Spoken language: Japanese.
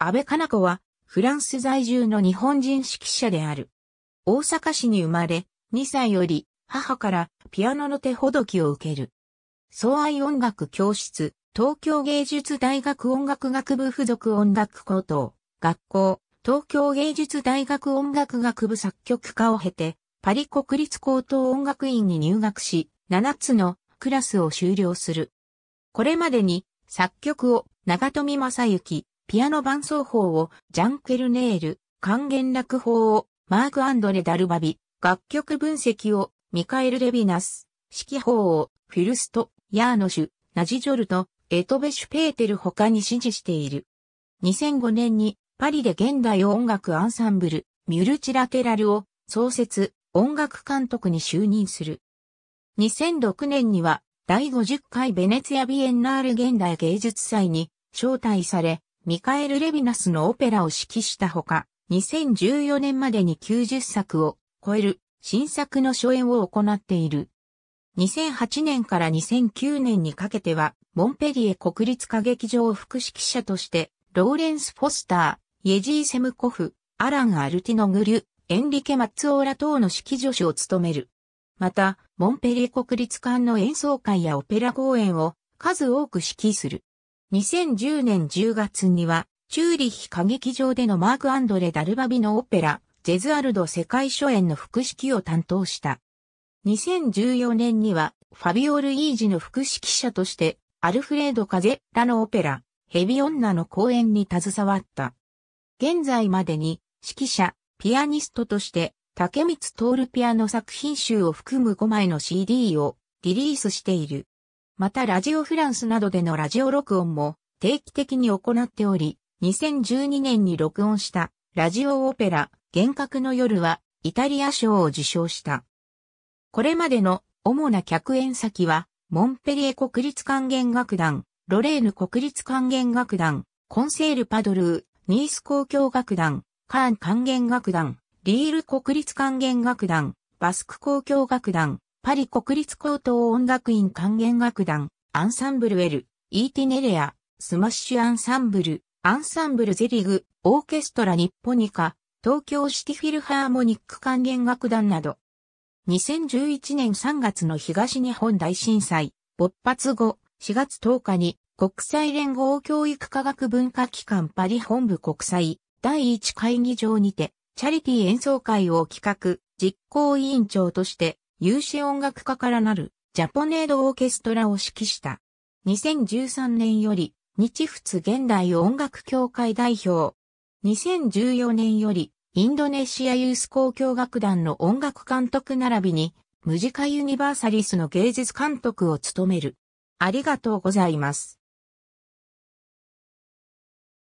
安倍かな子は、フランス在住の日本人指揮者である。大阪市に生まれ、2歳より、母からピアノの手ほどきを受ける。総愛音楽教室、東京芸術大学音楽学部附属音楽高等、学校、東京芸術大学音楽学部作曲科を経て、パリ国立高等音楽院に入学し、7つのクラスを修了する。これまでに作曲を長富正幸、ピアノ伴奏法をジャン・ケルネール、還元楽法をマーク・アンドレ・ダルバビ、楽曲分析をミカエル・レビナス、指揮法をフィルスト、ヤーノシュ、ナジジョルト、エトベシュ・ペーテル他に支持している。2005年にパリで現代音楽アンサンブル、ミュルチラテラルを創設、音楽監督に就任する。2006年には第50回ベネツィア・ビエンナール現代芸術祭に招待され、ミカエル・レビナスのオペラを指揮したほか、2014年までに90作を超える新作の初演を行っている。2008年から2009年にかけては、モンペリエ国立歌劇場副指揮者として、ローレンス・フォスター、イェジー・セムコフ、アラン・アルティノ・グリュ、エンリケ・マッツオーラ等の指揮助手を務める。また、モンペリエ国立館の演奏会やオペラ公演を数多く指揮する。2010年10月には、チューリッヒ歌劇場でのマーク・アンドレ・ダルバビのオペラ、ジェズアルド世界初演の副式を担当した。2014年には、ファビオル・イージの副指揮者として、アルフレード・カゼラのオペラ、ヘビ女の公演に携わった。現在までに、指揮者、ピアニストとして、竹光ルピアノ作品集を含む5枚の CD をリリースしている。またラジオフランスなどでのラジオ録音も定期的に行っており、2012年に録音したラジオオペラ幻覚の夜はイタリア賞を受賞した。これまでの主な客演先は、モンペリエ国立管弦楽団、ロレーヌ国立管弦楽団、コンセールパドルー、ニース公共楽団、カーン管弦楽団、リール国立管弦楽団、バスク公共楽団、パリ国立高等音楽院管弦楽団、アンサンブルエル、イーティネレア、スマッシュアンサンブル、アンサンブルゼリグ、オーケストラニッポニカ、東京シティフィルハーモニック管弦楽団など。2011年3月の東日本大震災、勃発後、4月10日に国際連合教育科学文化機関パリ本部国際第1会議場にて、チャリティー演奏会を企画、実行委員長として有志音楽家からなるジャポネードオーケストラを指揮した。2013年より日仏現代音楽協会代表。2014年よりインドネシアユース交響楽団の音楽監督並びにムジカユニバーサリスの芸術監督を務める。ありがとうございます。